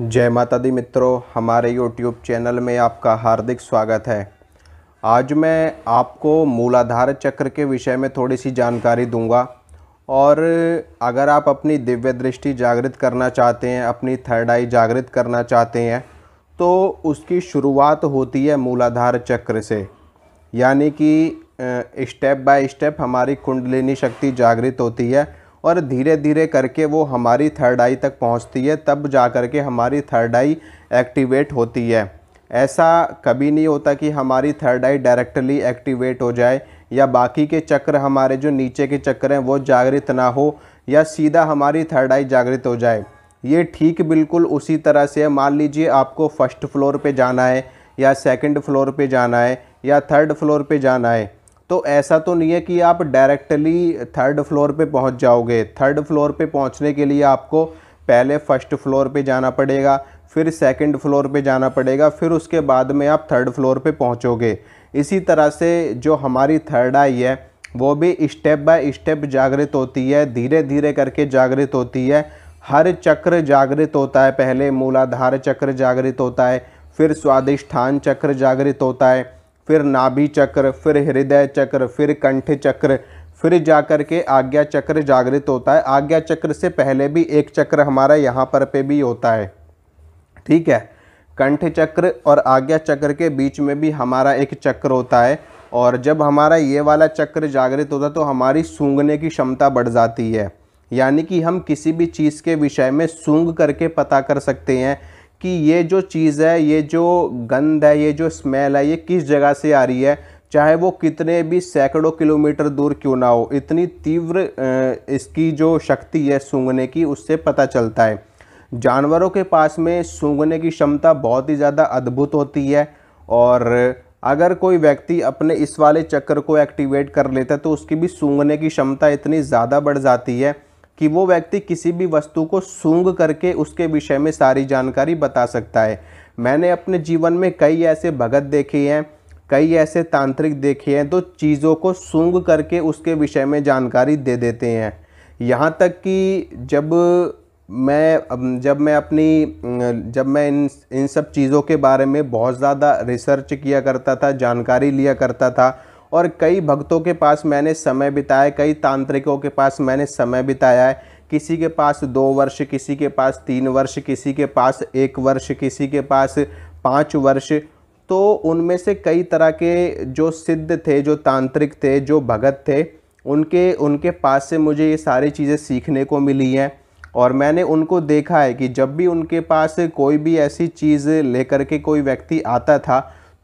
जय माता दी मित्रों हमारे YouTube चैनल में आपका हार्दिक स्वागत है आज मैं आपको मूलाधार चक्र के विषय में थोड़ी सी जानकारी दूंगा और अगर आप अपनी दिव्य दृष्टि जागृत करना चाहते हैं अपनी थर्ड आई जागृत करना चाहते हैं तो उसकी शुरुआत होती है मूलाधार चक्र से यानी कि स्टेप बाय स्टेप हमारी कुंडलिनी शक्ति जागृत होती है और धीरे धीरे करके वो हमारी थर्ड आई तक पहुंचती है तब जा कर के हमारी थर्ड आई एक्टिवेट होती है ऐसा कभी नहीं होता कि हमारी थर्ड आई डायरेक्टली एक्टिवेट हो जाए या बाकी के चक्र हमारे जो नीचे के चक्र हैं वो जागृत ना हो या सीधा हमारी थर्ड आई जागृत हो जाए ये ठीक बिल्कुल उसी तरह से मान लीजिए आपको फर्स्ट फ्लोर पे जाना है या सेकंड फ्लोर पे जाना है या थर्ड फ्लोर पे जाना है तो ऐसा तो नहीं है कि आप डायरेक्टली थर्ड फ्लोर पे पहुंच जाओगे थर्ड फ्लोर पे पहुंचने के लिए आपको पहले फर्स्ट फ्लोर पे जाना पड़ेगा फिर सेकंड फ्लोर पे जाना पड़ेगा फिर उसके बाद में आप थर्ड फ्लोर पे पहुंचोगे इसी तरह से जो हमारी थर्ड आई है वो भी स्टेप बाय स्टेप जागृत होती है धीरे धीरे करके जागृत होती है हर चक्र जागृत होता है पहले मूलाधार चक्र जागृत होता है फिर स्वादिष्ठान चक्र जागृत होता है फिर नाभि चक्र फिर हृदय चक्र फिर कंठ चक्र फिर जा कर के आज्ञा चक्र जागृत होता है आज्ञा चक्र से पहले भी एक चक्र हमारा यहाँ पर पे भी होता है ठीक है कंठ चक्र और आज्ञा चक्र के बीच में भी हमारा एक चक्र होता है और जब हमारा ये वाला चक्र जागृत होता है तो हमारी सूंघने की क्षमता बढ़ जाती है यानी कि हम किसी भी चीज़ के विषय में सूंघ करके पता कर सकते हैं कि ये जो चीज़ है ये जो गंद है ये जो स्मेल है ये किस जगह से आ रही है चाहे वो कितने भी सैकड़ों किलोमीटर दूर क्यों ना हो इतनी तीव्र इसकी जो शक्ति है सूंघने की उससे पता चलता है जानवरों के पास में सूंघने की क्षमता बहुत ही ज़्यादा अद्भुत होती है और अगर कोई व्यक्ति अपने इस वाले चक्कर को एक्टिवेट कर लेता है तो उसकी भी सूंघने की क्षमता इतनी ज़्यादा बढ़ जाती है कि वो व्यक्ति किसी भी वस्तु को सूंघ करके उसके विषय में सारी जानकारी बता सकता है मैंने अपने जीवन में कई ऐसे भगत देखे हैं कई ऐसे तांत्रिक देखे हैं तो चीज़ों को सूंघ करके उसके विषय में जानकारी दे देते हैं यहाँ तक कि जब मैं जब मैं अपनी जब मैं इन इन सब चीज़ों के बारे में बहुत ज़्यादा रिसर्च किया करता था जानकारी लिया करता था और कई भक्तों के पास मैंने समय बिताया कई तांत्रिकों के पास मैंने समय बिताया है किसी के पास दो वर्ष किसी के पास तीन वर्ष किसी के पास एक वर्ष किसी के पास पाँच वर्ष तो उनमें से कई तरह के जो सिद्ध थे जो तांत्रिक थे जो भगत थे उनके उनके पास से मुझे ये सारी चीज़ें सीखने को मिली हैं और मैंने उनको देखा है कि जब भी उनके पास कोई भी ऐसी चीज़ लेकर के कोई व्यक्ति आता था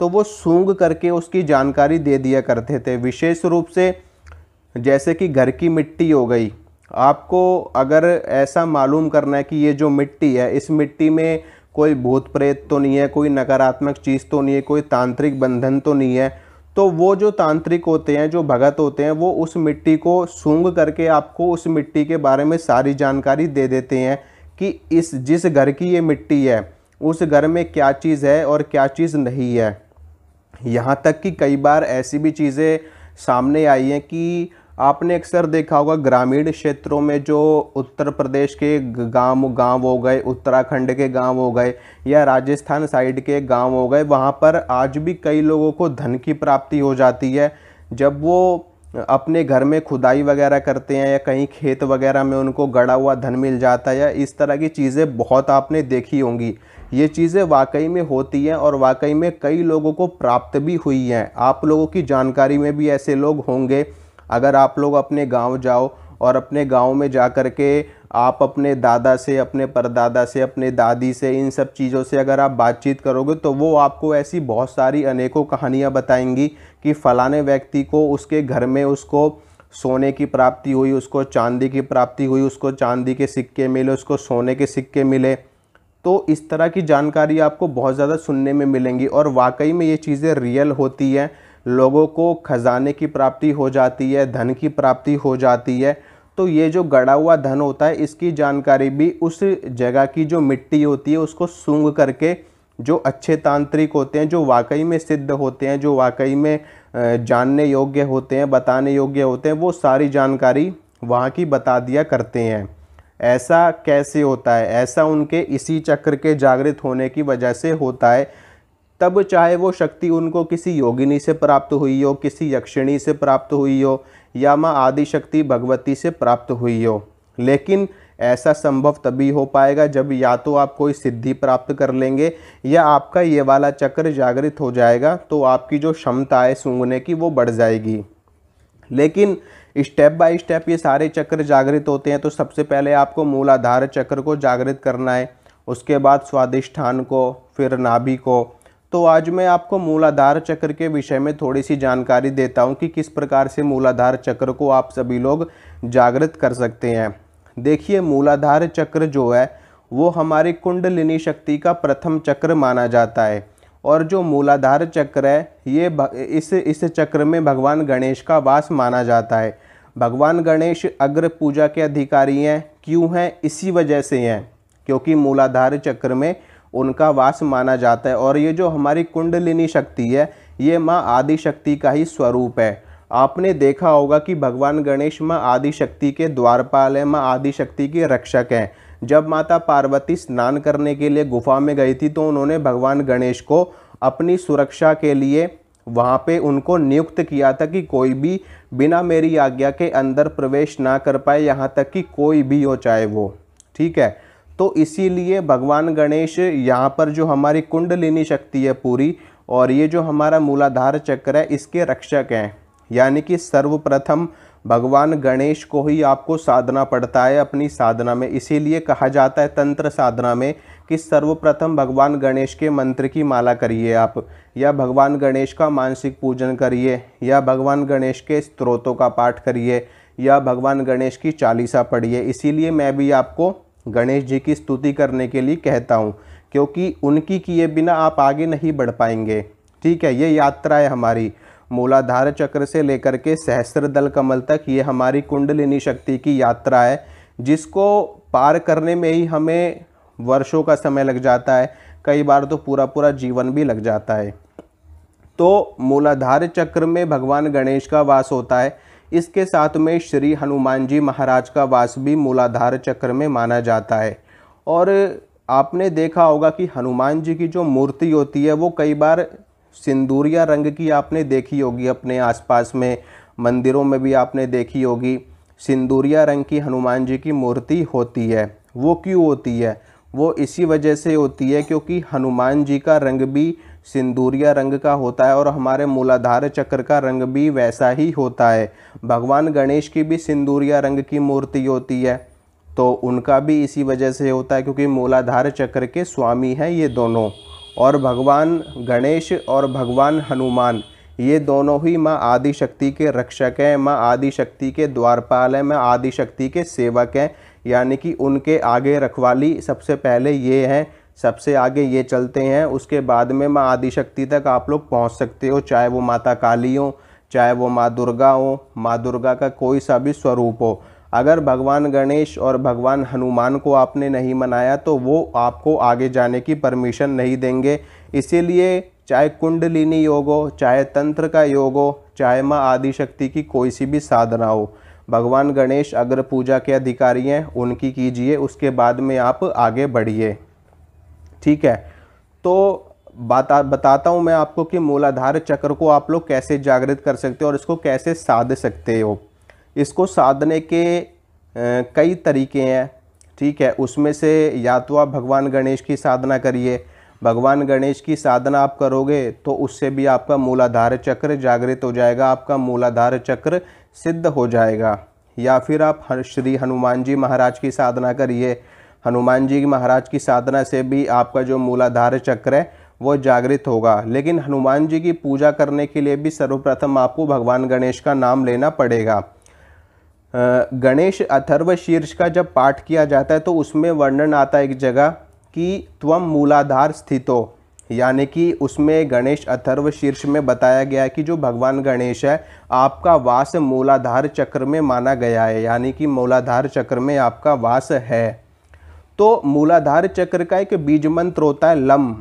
तो वो सूंग करके उसकी जानकारी दे दिया करते थे विशेष रूप से जैसे कि घर की मिट्टी हो गई आपको अगर ऐसा मालूम करना है कि ये जो मिट्टी है इस मिट्टी में कोई भूत प्रेत तो नहीं है कोई नकारात्मक चीज़ तो नहीं है कोई तांत्रिक बंधन तो नहीं है तो वो जो तांत्रिक होते हैं जो भगत होते हैं वो उस मिट्टी को सूंघ करके आपको उस मिट्टी के बारे में सारी जानकारी दे देते हैं कि इस जिस घर की ये मिट्टी है उस घर में क्या चीज़ है और क्या चीज़ नहीं है यहाँ तक कि कई बार ऐसी भी चीज़ें सामने आई हैं कि आपने अक्सर देखा होगा ग्रामीण क्षेत्रों में जो उत्तर प्रदेश के गांव गांव हो गए उत्तराखंड के गांव हो गए या राजस्थान साइड के गांव हो गए वहां पर आज भी कई लोगों को धन की प्राप्ति हो जाती है जब वो अपने घर में खुदाई वगैरह करते हैं या कहीं खेत वगैरह में उनको गड़ा हुआ धन मिल जाता है या इस तरह की चीज़ें बहुत आपने देखी होंगी ये चीज़ें वाकई में होती हैं और वाकई में कई लोगों को प्राप्त भी हुई हैं आप लोगों की जानकारी में भी ऐसे लोग होंगे अगर आप लोग अपने गांव जाओ और अपने गांव में जा कर के आप अपने दादा से अपने परदादा से अपने दादी से इन सब चीज़ों से अगर आप बातचीत करोगे तो वो आपको ऐसी बहुत सारी अनेकों कहानियाँ बताएंगी कि फ़लाने व्यक्ति को उसके घर में उसको सोने की प्राप्ति हुई उसको चांदी की प्राप्ति हुई उसको चांदी के सिक्के मिले उसको सोने के सिक्के मिले तो इस तरह की जानकारी आपको बहुत ज़्यादा सुनने में मिलेंगी और वाकई में ये चीज़ें रियल होती हैं लोगों को खजाने की प्राप्ति हो जाती है धन की प्राप्ति हो जाती है तो ये जो गड़ा हुआ धन होता है इसकी जानकारी भी उस जगह की जो मिट्टी होती है उसको सूंघ करके जो अच्छे तांत्रिक होते हैं जो वाकई में सिद्ध होते हैं जो वाकई में जानने योग्य होते हैं बताने योग्य होते हैं वो सारी जानकारी वहाँ की बता दिया करते हैं ऐसा कैसे होता है ऐसा उनके इसी चक्र के जागृत होने की वजह से होता है तब चाहे वो शक्ति उनको किसी योगिनी से प्राप्त हुई हो किसी यक्षिणी से प्राप्त हुई हो या माँ आदि शक्ति भगवती से प्राप्त हुई हो लेकिन ऐसा संभव तभी हो पाएगा जब या तो आप कोई सिद्धि प्राप्त कर लेंगे या आपका ये वाला चक्र जागृत हो जाएगा तो आपकी जो क्षमता है सूंघने की वो बढ़ जाएगी लेकिन स्टेप बाय स्टेप ये सारे चक्र जागृत होते हैं तो सबसे पहले आपको मूलाधार चक्र को जागृत करना है उसके बाद स्वादिष्ठान को फिर नाभि को तो आज मैं आपको मूलाधार चक्र के विषय में थोड़ी सी जानकारी देता हूँ कि किस प्रकार से मूलाधार चक्र को आप सभी लोग जागृत कर सकते हैं देखिए मूलाधार चक्र जो है वो हमारी कुंडलिनी शक्ति का प्रथम चक्र माना जाता है और जो मूलाधार चक्र है ये इस इस चक्र में भगवान गणेश का वास माना जाता है भगवान गणेश अग्र पूजा के अधिकारी हैं क्यों हैं इसी वजह से हैं क्योंकि मूलाधार चक्र में उनका वास माना जाता है और ये जो हमारी कुंडलिनी शक्ति है ये माँ आदिशक्ति का ही स्वरूप है आपने देखा होगा कि भगवान गणेश माँ आदिशक्ति के द्वारपाल हैं माँ आदिशक्ति के रक्षक हैं जब माता पार्वती स्नान करने के लिए गुफा में गई थी तो उन्होंने भगवान गणेश को अपनी सुरक्षा के लिए वहाँ पे उनको नियुक्त किया था कि कोई भी बिना मेरी आज्ञा के अंदर प्रवेश ना कर पाए यहाँ तक कि कोई भी हो चाहे वो ठीक है तो इसीलिए भगवान गणेश यहाँ पर जो हमारी कुंडलिनी शक्ति है पूरी और ये जो हमारा मूलाधार चक्र है इसके रक्षक हैं यानी कि सर्वप्रथम भगवान गणेश को ही आपको साधना पड़ता है अपनी साधना में इसीलिए कहा जाता है तंत्र साधना में कि सर्वप्रथम भगवान गणेश के मंत्र की माला करिए आप या भगवान गणेश का मानसिक पूजन करिए या भगवान गणेश के स्त्रोतों का पाठ करिए या भगवान गणेश की चालीसा पढ़िए इसीलिए मैं भी आपको गणेश जी की स्तुति करने के लिए कहता हूँ क्योंकि उनकी किए बिना आप आगे नहीं बढ़ पाएंगे ठीक है ये यात्रा है हमारी मूलाधार चक्र से लेकर के सहस्र दल कमल तक ये हमारी कुंडलिनी शक्ति की यात्रा है जिसको पार करने में ही हमें वर्षों का समय लग जाता है कई बार तो पूरा पूरा जीवन भी लग जाता है तो मूलाधार चक्र में भगवान गणेश का वास होता है इसके साथ में श्री हनुमान जी महाराज का वास भी मूलाधार चक्र में माना जाता है और आपने देखा होगा कि हनुमान जी की जो मूर्ति होती है वो कई बार सिंदूरिया रंग की आपने देखी होगी अपने आसपास में मंदिरों में भी आपने देखी होगी सिंदूरिया रंग की हनुमान जी की मूर्ति होती है वो क्यों होती है वो इसी वजह से होती है क्योंकि हनुमान जी का रंग भी सिंदूरिया रंग का होता है और हमारे मूलाधार चक्र का रंग भी वैसा ही होता है भगवान गणेश की भी सिंदूरिया रंग की मूर्ति होती है तो उनका भी इसी वजह से होता है क्योंकि मूलाधार चक्र के स्वामी हैं ये दोनों और भगवान गणेश और भगवान हनुमान ये दोनों ही माँ आदिशक्ति के रक्षक हैं माँ आदिशक्ति के द्वारपाल हैं माँ आदिशक्ति के सेवक हैं यानी कि उनके आगे रखवाली सबसे पहले ये हैं सबसे आगे ये चलते हैं उसके बाद में माँ आदिशक्ति तक आप लोग पहुँच सकते हो चाहे वो माता काली हो चाहे वो माँ दुर्गा हो माँ दुर्गा का कोई सा भी स्वरूप हो अगर भगवान गणेश और भगवान हनुमान को आपने नहीं मनाया तो वो आपको आगे जाने की परमिशन नहीं देंगे इसीलिए चाहे कुंडलिनी योग हो चाहे तंत्र का योग हो चाहे माँ आदिशक्ति की कोई सी भी साधना हो भगवान गणेश अग्र पूजा के अधिकारी हैं उनकी कीजिए उसके बाद में आप आगे बढ़िए ठीक है तो बता बताता हूँ मैं आपको कि मूलाधार चक्र को आप लोग कैसे जागृत कर सकते हो और इसको कैसे साध सकते हो इसको साधने के कई तरीके हैं ठीक है उसमें से या तो आप भगवान गणेश की साधना करिए भगवान गणेश की साधना आप करोगे तो उससे भी आपका मूलाधार चक्र जागृत हो जाएगा आपका मूलाधार चक्र सिद्ध हो जाएगा या फिर आप श्री हनुमान जी महाराज की साधना करिए हनुमान जी महाराज की साधना से भी आपका जो मूलाधार चक्र है वो जागृत होगा लेकिन हनुमान जी की पूजा करने के लिए भी सर्वप्रथम आपको भगवान गणेश का नाम लेना पड़ेगा गणेश अथर्व शीर्ष का जब पाठ किया जाता है तो उसमें वर्णन आता है एक जगह कि त्वम मूलाधार स्थितो यानी कि उसमें गणेश अथर्व शीर्ष में बताया गया है कि जो भगवान गणेश है आपका वास मूलाधार चक्र में माना गया है यानी कि मूलाधार चक्र में आपका वास है तो मूलाधार चक्र का एक बीज मंत्र होता है लम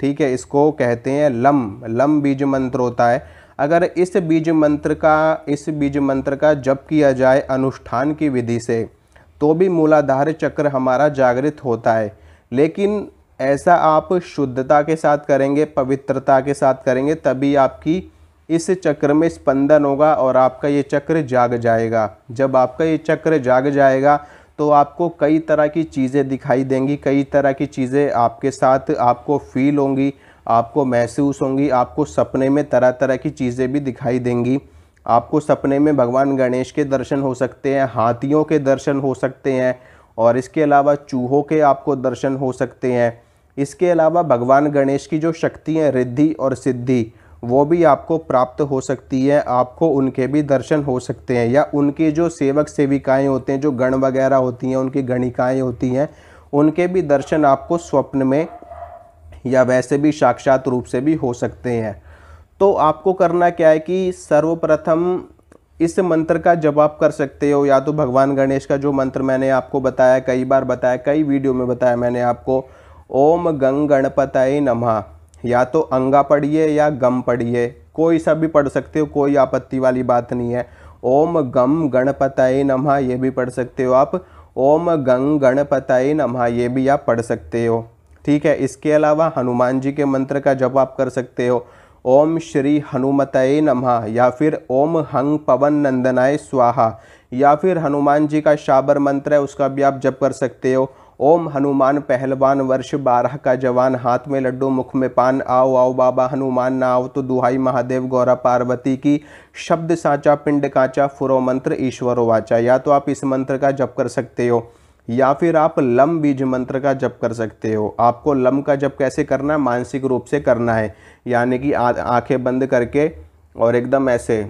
ठीक है इसको कहते हैं लम लम बीज मंत्र होता है अगर इस बीज मंत्र का इस बीज मंत्र का जप किया जाए अनुष्ठान की विधि से तो भी मूलाधार चक्र हमारा जागृत होता है लेकिन ऐसा आप शुद्धता के साथ करेंगे पवित्रता के साथ करेंगे तभी आपकी इस चक्र में स्पंदन होगा और आपका ये चक्र जाग जाएगा जब आपका ये चक्र जाग जाएगा तो आपको कई तरह की चीज़ें दिखाई देंगी कई तरह की चीज़ें आपके साथ आपको फील होंगी आपको महसूस होंगी आपको सपने में तरह तरह की चीज़ें भी दिखाई देंगी आपको सपने में भगवान गणेश के दर्शन हो सकते हैं हाथियों के दर्शन हो सकते हैं और इसके अलावा चूहों के आपको दर्शन हो सकते हैं इसके अलावा भगवान गणेश की जो शक्ति है रिद्धि और सिद्धि वो भी आपको प्राप्त हो सकती है आपको उनके भी दर्शन हो सकते हैं या उनके जो सेवक सेविकाएं होते हैं जो गण वगैरह होती हैं उनकी गणिकाएं होती हैं उनके भी दर्शन आपको स्वप्न में या वैसे भी साक्षात रूप से भी हो सकते हैं तो आपको करना क्या है कि सर्वप्रथम इस मंत्र का जब आप कर सकते हो या तो भगवान गणेश का जो मंत्र मैंने आपको बताया कई बार बताया कई वीडियो में बताया मैंने आपको ओम गंग गणपतये नमः या तो अंगा पढ़िए या गम पढ़िए कोई सा भी पढ़ सकते हो कोई आपत्ति वाली बात नहीं है ओम गम गणपतये नमः ये भी पढ़ सकते हो आप ओम गंग गणपतये नमः ये भी आप पढ़ सकते हो ठीक है इसके अलावा हनुमान जी के मंत्र का जब आप कर सकते हो ओम श्री हनुमतये नमः या फिर ओम हंग पवन नंदनाय स्वाहा या फिर हनुमान जी का शाबर मंत्र है उसका भी आप जप कर सकते हो ओम हनुमान पहलवान वर्ष बारह का जवान हाथ में लड्डू मुख में पान आओ आओ बाबा हनुमान ना आओ तो दुहाई महादेव गौरा पार्वती की शब्द साचा पिंड कांचा फुरो मंत्र ईश्वरो वाचा या तो आप इस मंत्र का जप कर सकते हो या फिर आप लम बीज मंत्र का जप कर सकते हो आपको लम का जप कैसे करना है मानसिक रूप से करना है यानी कि आंखें बंद करके और एकदम ऐसे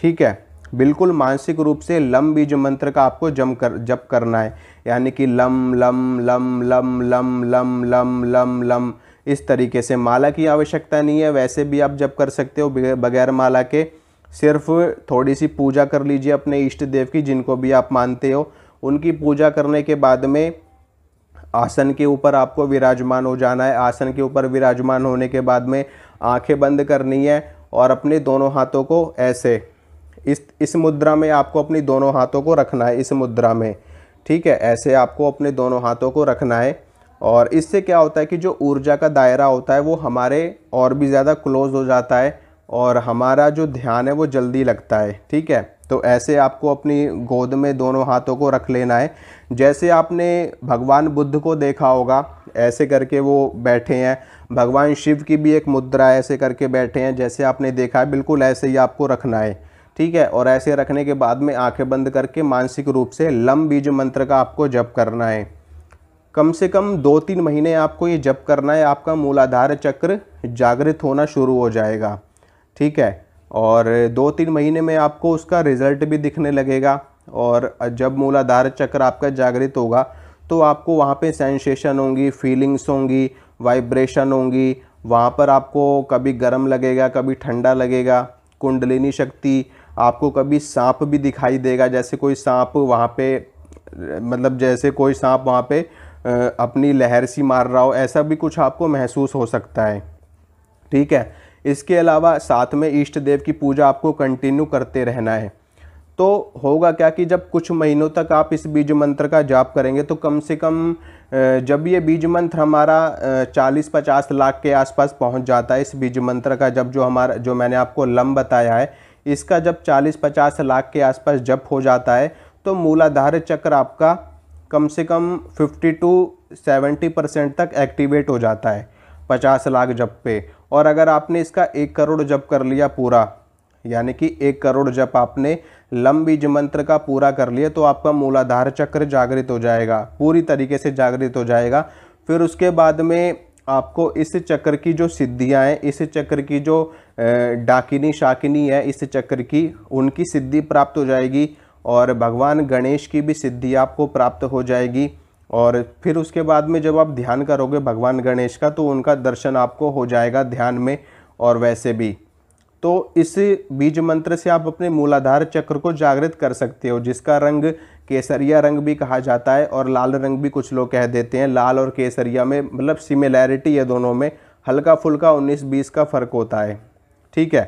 ठीक है बिल्कुल मानसिक रूप से लम बीज मंत्र का आपको जम कर जप करना है यानी कि लम लम लम लम लम लम लम लम लम इस तरीके से माला की आवश्यकता नहीं है वैसे भी आप जप कर सकते हो बगैर माला के सिर्फ थोड़ी सी पूजा कर लीजिए अपने इष्ट देव की जिनको भी आप मानते हो उनकी पूजा करने के बाद में आसन के ऊपर आपको विराजमान हो जाना है आसन के ऊपर विराजमान होने के बाद में आंखें बंद करनी है और अपने दोनों हाथों को ऐसे इस इस मुद्रा में आपको अपनी दोनों हाथों को रखना है इस मुद्रा में ठीक है ऐसे आपको अपने दोनों हाथों को रखना है और इससे क्या होता है कि जो ऊर्जा का दायरा होता है वो हमारे और भी ज़्यादा क्लोज हो जाता है और हमारा जो ध्यान है वो जल्दी लगता है ठीक है तो ऐसे आपको अपनी गोद में दोनों हाथों को रख लेना है जैसे आपने भगवान बुद्ध को देखा होगा ऐसे करके वो बैठे हैं भगवान शिव की भी एक मुद्रा ऐसे करके बैठे हैं जैसे आपने देखा है बिल्कुल ऐसे ही आपको रखना है ठीक है और ऐसे रखने के बाद में आंखें बंद करके मानसिक रूप से लम बीज मंत्र का आपको जप करना है कम से कम दो तीन महीने आपको ये जप करना है आपका मूलाधार चक्र जागृत होना शुरू हो जाएगा ठीक है और दो तीन महीने में आपको उसका रिज़ल्ट भी दिखने लगेगा और जब मूलाधार चक्र आपका जागृत होगा तो आपको वहाँ पे सेंसेशन होंगी फीलिंग्स होंगी वाइब्रेशन होंगी वहाँ पर आपको कभी गर्म लगेगा कभी ठंडा लगेगा कुंडलिनी शक्ति आपको कभी सांप भी दिखाई देगा जैसे कोई सांप वहाँ पे मतलब जैसे कोई सांप वहाँ पे अपनी लहर सी मार रहा हो ऐसा भी कुछ आपको महसूस हो सकता है ठीक है इसके अलावा साथ में इष्ट देव की पूजा आपको कंटिन्यू करते रहना है तो होगा क्या कि जब कुछ महीनों तक आप इस बीज मंत्र का जाप करेंगे तो कम से कम जब ये बीज मंत्र हमारा 40-50 लाख के आसपास पहुंच जाता है इस बीज मंत्र का जब जो हमारा जो मैंने आपको लम बताया है इसका जब 40-50 लाख के आसपास जप हो जाता है तो मूलाधार चक्र आपका कम से कम 50 टू 70 परसेंट तक एक्टिवेट हो जाता है 50 लाख जप पे और अगर आपने इसका एक करोड़ जप कर लिया पूरा यानी कि एक करोड़ जप आपने लंबीज मंत्र का पूरा कर लिया तो आपका मूलाधार चक्र जागृत हो जाएगा पूरी तरीके से जागृत हो जाएगा फिर उसके बाद में आपको इस चक्र की जो सिद्धियाँ हैं इस चक्र की जो डाकिनी शाकिनी है इस चक्र की उनकी सिद्धि प्राप्त हो जाएगी और भगवान गणेश की भी सिद्धि आपको प्राप्त हो जाएगी और फिर उसके बाद में जब आप ध्यान करोगे भगवान गणेश का तो उनका दर्शन आपको हो जाएगा ध्यान में और वैसे भी तो इस बीज मंत्र से आप अपने मूलाधार चक्र को जागृत कर सकते हो जिसका रंग केसरिया रंग भी कहा जाता है और लाल रंग भी कुछ लोग कह देते हैं लाल और केसरिया में मतलब सिमिलैरिटी है दोनों में हल्का फुल्का 19-20 का फ़र्क होता है ठीक है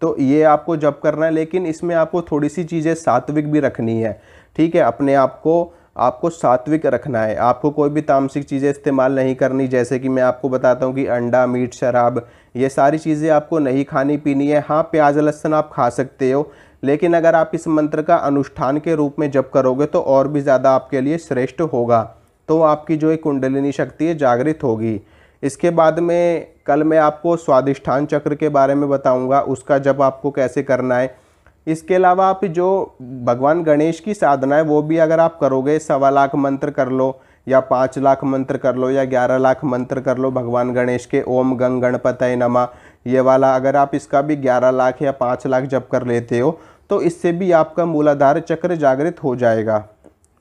तो ये आपको जब करना है लेकिन इसमें आपको थोड़ी सी चीज़ें सात्विक भी रखनी है ठीक है अपने आप को आपको सात्विक रखना है आपको कोई भी तामसिक चीज़ें इस्तेमाल नहीं करनी जैसे कि मैं आपको बताता हूँ कि अंडा मीट शराब ये सारी चीज़ें आपको नहीं खानी पीनी है हाँ प्याज लहसन आप खा सकते हो लेकिन अगर आप इस मंत्र का अनुष्ठान के रूप में जप करोगे तो और भी ज़्यादा आपके लिए श्रेष्ठ होगा तो आपकी जो एक कुंडलिनी शक्ति है जागृत होगी इसके बाद में कल मैं आपको स्वादिष्ठान चक्र के बारे में बताऊंगा उसका जब आपको कैसे करना है इसके अलावा आप जो भगवान गणेश की साधना है वो भी अगर आप करोगे सवा लाख मंत्र कर लो या पाँच लाख मंत्र कर लो या ग्यारह लाख मंत्र कर लो भगवान गणेश के ओम गंग गणपतय नमा ये वाला अगर आप इसका भी ग्यारह लाख या पाँच लाख जप कर लेते हो तो इससे भी आपका मूलाधार चक्र जागृत हो जाएगा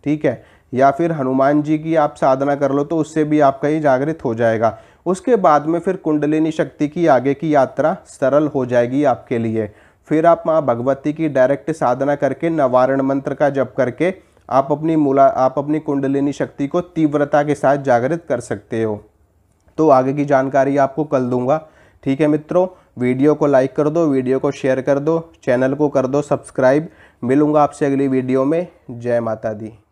ठीक है या फिर हनुमान जी की आप साधना कर लो तो उससे भी आपका ये जागृत हो जाएगा उसके बाद में फिर कुंडलिनी शक्ति की आगे की यात्रा सरल हो जाएगी आपके लिए फिर आप माँ भगवती की डायरेक्ट साधना करके नवारण मंत्र का जप करके आप अपनी मूला आप अपनी कुंडलिनी शक्ति को तीव्रता के साथ जागृत कर सकते हो तो आगे की जानकारी आपको कल दूंगा ठीक है मित्रों वीडियो को लाइक कर दो वीडियो को शेयर कर दो चैनल को कर दो सब्सक्राइब मिलूंगा आपसे अगली वीडियो में जय माता दी